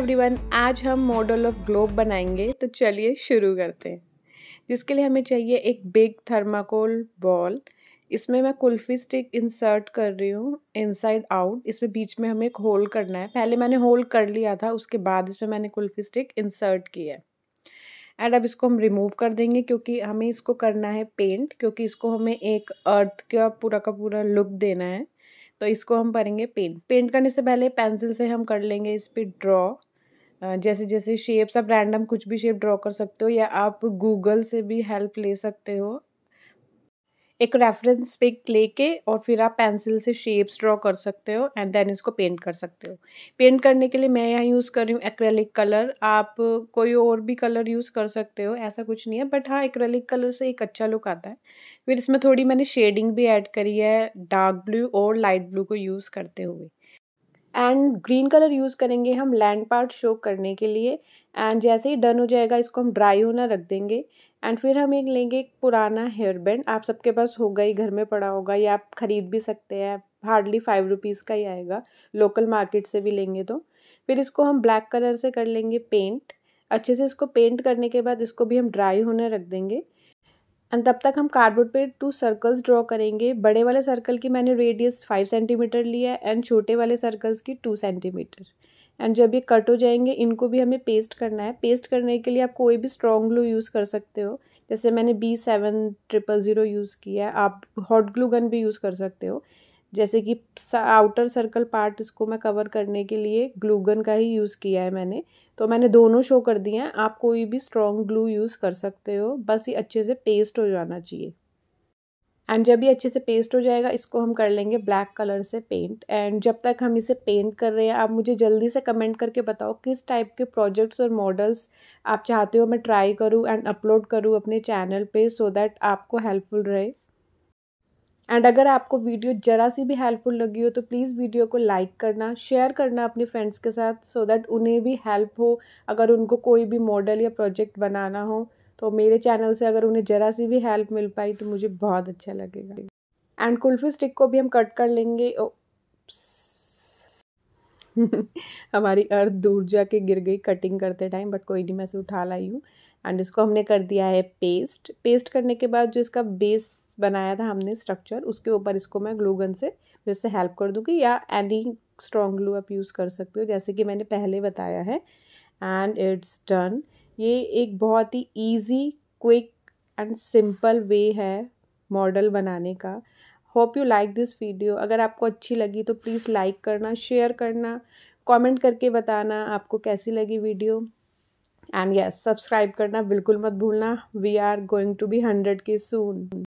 everyone आज हम model of globe बनाएंगे तो चलिए शुरू करते हैं जिसके लिए हमें चाहिए एक बिग थर्माकोल बॉल इसमें मैं कुल्फ़ी स्टिक इंसर्ट कर रही हूँ इनसाइड आउट इसमें बीच में हमें एक होल करना है पहले मैंने होल कर लिया था उसके बाद इसमें मैंने कुल्फ़ी स्टिक इंसर्ट की है एंड अब इसको हम रिमूव कर देंगे क्योंकि हमें इसको करना है पेंट क्योंकि इसको हमें एक अर्थ का पूरा का पूरा लुक देना है तो इसको हम करेंगे पेंट पेंट करने से पहले पेंसिल से हम कर लेंगे इस पर ड्रॉ जैसे जैसे शेप्स आप रैंडम कुछ भी शेप ड्रॉ कर सकते हो या आप गूगल से भी हेल्प ले सकते हो एक रेफरेंस पे लेके और फिर आप पेंसिल से शेप्स ड्रॉ कर सकते हो एंड देन इसको पेंट कर सकते हो पेंट करने के लिए मैं यहाँ यूज़ कर रही हूँ एक्रेलिक कलर आप कोई और भी कलर यूज़ कर सकते हो ऐसा कुछ नहीं है बट हाँ एक्रेलिक कलर से एक अच्छा लुक आता है फिर इसमें थोड़ी मैंने शेडिंग भी ऐड करी है डार्क ब्लू और लाइट ब्लू को यूज़ करते हुए एंड ग्रीन कलर यूज़ करेंगे हम लैंड पार्ट शो करने के लिए एंड जैसे ही डन हो जाएगा इसको हम ड्राई होना रख देंगे एंड फिर हम एक लेंगे एक पुराना हेयर बैंड आप सबके पास होगा ही घर में पड़ा होगा या आप ख़रीद भी सकते हैं हार्डली फाइव रुपीज़ का ही आएगा लोकल मार्केट से भी लेंगे तो फिर इसको हम ब्लैक कलर से कर लेंगे पेंट अच्छे से इसको पेंट करने के बाद इसको भी हम ड्राई होने रख देंगे एंड तब तक हम कार्डबोर्ड पे टू सर्कल्स ड्रॉ करेंगे बड़े वाले सर्कल की मैंने रेडियस फाइव सेंटीमीटर लिया है एंड छोटे वाले सर्कल्स की टू सेंटीमीटर एंड जब ये कट हो जाएंगे इनको भी हमें पेस्ट करना है पेस्ट करने के लिए आप कोई भी स्ट्रॉन्ग ग्लू यूज़ कर सकते हो जैसे मैंने B seven triple zero use किया है आप हॉट ग्लू गन भी यूज़ कर सकते हो जैसे कि आउटर सर्कल पार्ट इसको मैं कवर करने के लिए ग्लूगन का ही यूज़ किया है मैंने तो मैंने दोनों शो कर दिए हैं आप कोई भी स्ट्रॉन्ग ग्लू यूज़ कर सकते हो बस ये अच्छे से पेस्ट हो जाना चाहिए एंड जब ये अच्छे से पेस्ट हो जाएगा इसको हम कर लेंगे ब्लैक कलर से पेंट एंड जब तक हम इसे पेंट कर रहे हैं आप मुझे जल्दी से कमेंट करके बताओ किस टाइप के प्रोजेक्ट्स और मॉडल्स आप चाहते हो मैं ट्राई करूँ एंड अपलोड करूँ अपने चैनल पे सो so दैट आपको हेल्पफुल रहे एंड अगर आपको वीडियो ज़रा सी भी हेल्पफुल लगी हो तो प्लीज़ वीडियो को लाइक करना शेयर करना अपने फ्रेंड्स के साथ सो so दैट उन्हें भी हेल्प हो अगर उनको कोई भी मॉडल या प्रोजेक्ट बनाना हो तो मेरे चैनल से अगर उन्हें ज़रा सी भी हेल्प मिल पाई तो मुझे बहुत अच्छा लगेगा एंड कुल्फ़ी स्टिक को भी हम कट कर लेंगे हमारी अर्थ दूर जाके गिर गई कटिंग करते टाइम बट कोई नहीं मैं इसे उठा लाई हूँ एंड इसको हमने कर दिया है पेस्ट पेस्ट करने के बाद जो इसका बेस बनाया था हमने स्ट्रक्चर उसके ऊपर इसको मैं ग्लू गन से फिर से हेल्प कर दूँगी या एनी स्ट्रॉन्ग ग्लू आप यूज़ कर सकते हो जैसे कि मैंने पहले बताया है एंड इट्स डन ये एक बहुत ही easy quick and simple way है मॉडल बनाने का hope you like this video अगर आपको अच्छी लगी तो प्लीज़ लाइक करना शेयर करना कमेंट करके बताना आपको कैसी लगी वीडियो एंड यस सब्सक्राइब करना बिल्कुल मत भूलना we are going to be hundred K soon